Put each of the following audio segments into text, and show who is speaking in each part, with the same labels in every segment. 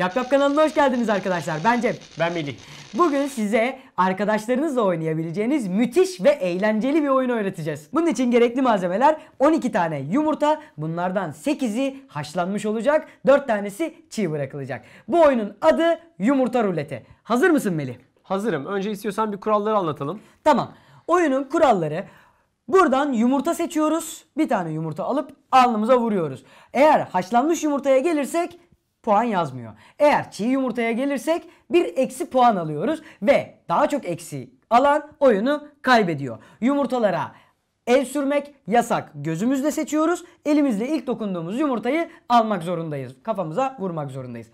Speaker 1: Yap kanalına hoş geldiniz arkadaşlar. Ben Cem. Ben Melih. Bugün size arkadaşlarınızla oynayabileceğiniz müthiş ve eğlenceli bir oyun öğreteceğiz. Bunun için gerekli malzemeler 12 tane yumurta, bunlardan 8'i haşlanmış olacak, 4 tanesi çiğ bırakılacak. Bu oyunun adı yumurta ruleti. Hazır mısın Melih? Hazırım. Önce istiyorsan bir kuralları anlatalım. Tamam. Oyunun kuralları Buradan yumurta seçiyoruz. Bir tane yumurta alıp alnımıza vuruyoruz. Eğer haşlanmış yumurtaya gelirsek puan yazmıyor. Eğer çiğ yumurtaya gelirsek bir eksi puan alıyoruz ve daha çok eksi alan oyunu kaybediyor. Yumurtalara el sürmek yasak. Gözümüzle seçiyoruz. Elimizle ilk dokunduğumuz yumurtayı almak zorundayız. Kafamıza vurmak zorundayız.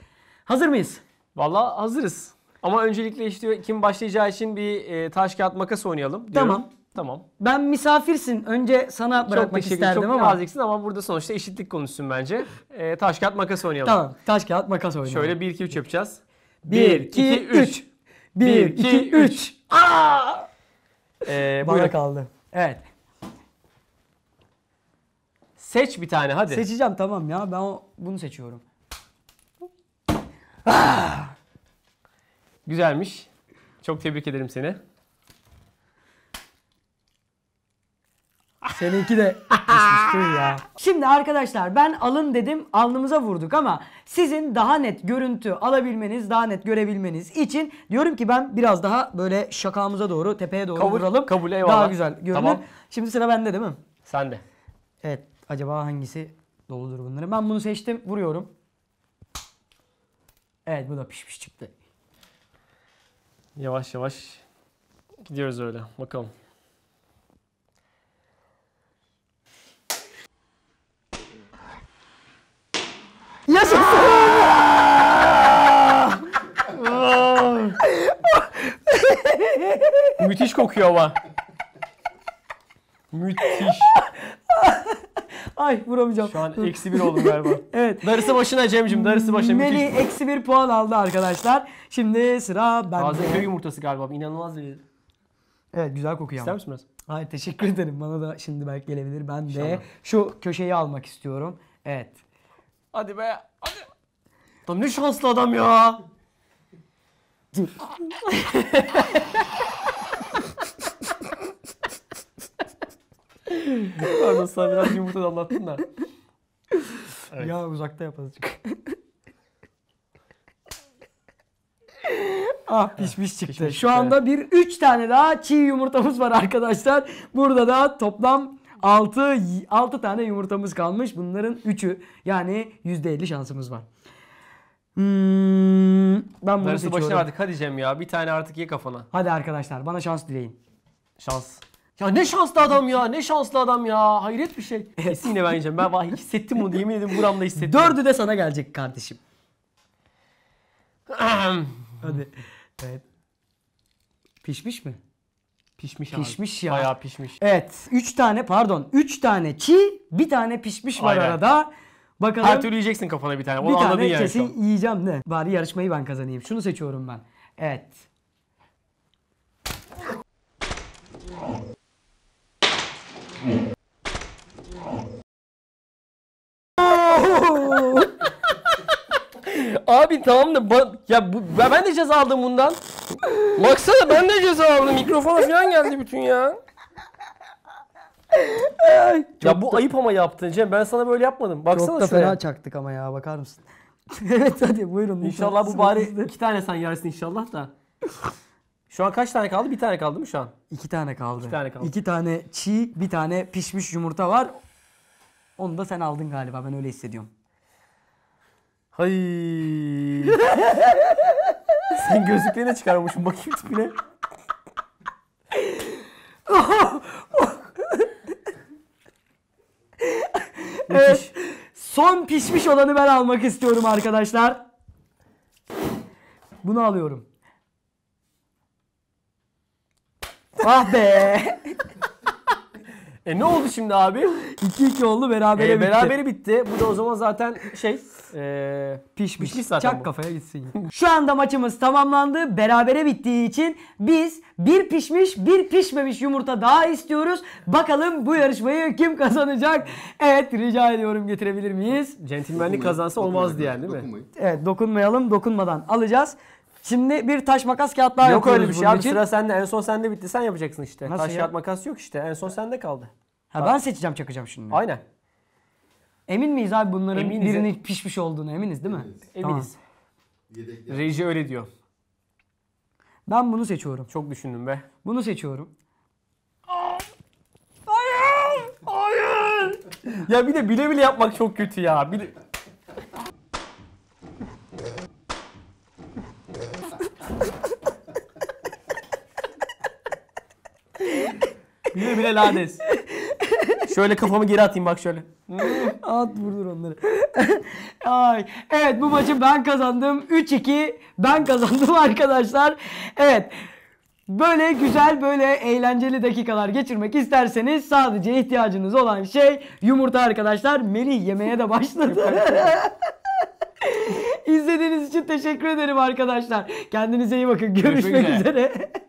Speaker 1: Hazır mıyız? Vallahi hazırız. Ama öncelikle işte kim başlayacağı için bir e, taş
Speaker 2: kağıt makas oynayalım diyorum. Tamam. Tamam.
Speaker 1: Ben misafirsin. Önce sana çok bırakmak isterdim çok ama. Çok naziksin
Speaker 2: ama burada sonuçta eşitlik konuşsun bence. E, taş kağıt makas oynayalım. Tamam.
Speaker 1: Taş kağıt makas oynayalım. Şöyle
Speaker 2: 1 2 3 yapacağız. 1 2 3. 1 2 3.
Speaker 1: Aa!
Speaker 2: Ee, Bana kaldı. Evet. Seç bir tane hadi. Seçeceğim
Speaker 1: tamam ya. Ben o, bunu seçiyorum.
Speaker 2: Aa! Güzelmiş. Çok tebrik ederim seni.
Speaker 1: Seninki de düşmüştür ya. Şimdi arkadaşlar ben alın dedim alnımıza vurduk ama sizin daha net görüntü alabilmeniz, daha net görebilmeniz için diyorum ki ben biraz daha böyle şakamıza doğru, tepeye doğru kabul, vuralım. Kabul eyvallah. Daha güzel görünür. Tamam. Şimdi sıra bende değil mi? Sende. Evet. Acaba hangisi doludur bunları? Ben bunu seçtim. Vuruyorum. Evet bu da piş piş çıktı. Yavaş yavaş
Speaker 2: gidiyoruz öyle. Bakalım. Müthiş kokuyor ama. Müthiş.
Speaker 1: Ay vuramayacağım. Şu an eksi bir oldum
Speaker 2: galiba. evet. Darısı başına Cem'cim darısı başına Meli eksi
Speaker 1: bir puan aldı arkadaşlar. Şimdi sıra bende. Taze köy yumurtası galiba inanılmaz bir... Evet güzel kokuyor İster ama. misin biraz? Hayır teşekkür ederim. Bana da şimdi belki gelebilir. Ben de İnşallah. şu köşeyi almak istiyorum. Evet.
Speaker 2: Hadi be. Hadi.
Speaker 1: Tam ne şanslı adam ya. Dur. Pardon sana biraz yumurta damlattın da. Evet. Ya uzakta yap azıcık. ah pişmiş çıktı. Pişmiş Şu çıktı. anda bir 3 tane daha çiğ yumurtamız var arkadaşlar. Burada da toplam 6 6 tane yumurtamız kalmış. Bunların 3'ü yani %50 şansımız var. Hmm, ben bunu Darısı seçiyorum. başına artık
Speaker 2: hadi Cem ya. Bir tane artık ye kafana.
Speaker 1: Hadi arkadaşlar bana şans
Speaker 2: dileyin. Şans. Ya ne şanslı adam ya. Ne şanslı adam ya. Hayret bir şey. Kesin yine ben yiyeceğim. Ben vallahi hissettim bunu. Yemin ederim buramda hissettim. Dördü de sana gelecek kardeşim.
Speaker 1: Hadi. Evet. Pişmiş mi? Pişmiş, abi. Pişmiş ya. Bayağı pişmiş. Evet. Üç tane pardon. Üç tane çiğ bir tane pişmiş var Aynen. arada. Bakalım. Her türlü yiyeceksin kafana bir tane. Onu bir tane yani kesin şu yiyeceğim de. Bari yarışmayı ben kazanayım. Şunu seçiyorum ben. Evet. Abi
Speaker 2: tamam da ba- ya bu, ben ben de ceza aldım bundan. Baksana ben de ceza aldım. Mikrofona falan geldi bütün ya. ya bu ayıp ama yaptın Cem. Ben sana böyle yapmadım.
Speaker 1: Baksana Çok da şuraya. fena çaktık ama ya bakar mısın? evet hadi buyurun. İnşallah bu bari
Speaker 2: iki tane sen yersin inşallah da. Şu an kaç tane kaldı? Bir tane kaldı mı şu
Speaker 1: an? İki tane kaldı. İki tane kaldı. İki tane çiğ, bir tane pişmiş yumurta var. Onu da sen aldın galiba. Ben öyle hissediyorum. Hay. sen gözlüklerini çıkarmışsın. Bakayım tipine. evet. Son pişmiş olanı ben almak istiyorum arkadaşlar. Bunu alıyorum.
Speaker 2: Ah be. E ne oldu şimdi abi? 2-2 oldu
Speaker 1: berabere E, bitti. beraberi
Speaker 2: bitti. Bu da o zaman zaten şey e, pişmiş. pişmiş zaten Çak bu. kafaya
Speaker 1: gitsin. Şu anda maçımız tamamlandı. Berabere bittiği için biz bir pişmiş bir pişmemiş yumurta daha istiyoruz. Bakalım bu yarışmayı kim kazanacak? Evet rica ediyorum getirebilir miyiz?
Speaker 2: Centilmenlik kazansa olmazdı yani değil mi?
Speaker 1: Evet dokunmayalım dokunmadan alacağız. Şimdi bir taş makas kağıt daha yok öyle bir şey abi. Için. Sıra sende. En son sende bitti. Sen yapacaksın işte. Nasıl taş ya? kağıt makas yok işte. En son sende kaldı.
Speaker 2: Ha, ben seçeceğim
Speaker 1: çakacağım şunu. Aynen. Emin miyiz abi bunların Eminiz. birinin pişmiş olduğunu eminiz değil mi? Eminiz. Eminiz.
Speaker 2: Tamam. Reji öyle diyor.
Speaker 1: Ben bunu seçiyorum. Çok düşündüm be. Bunu seçiyorum. Hayır! Hayır!
Speaker 2: ya bir de bile bile yapmak çok kötü ya. Bir
Speaker 1: Fevkalades. şöyle
Speaker 2: kafamı geri atayım bak şöyle.
Speaker 1: At vurdur onları. Ay. Evet bu maçı ben kazandım. 3-2 ben kazandım arkadaşlar. Evet. Böyle güzel böyle eğlenceli dakikalar geçirmek isterseniz sadece ihtiyacınız olan şey yumurta arkadaşlar. Melih yemeğe de başladı. İzlediğiniz için teşekkür ederim arkadaşlar. Kendinize iyi bakın. Görüşmek, Görüşmek üzere. üzere.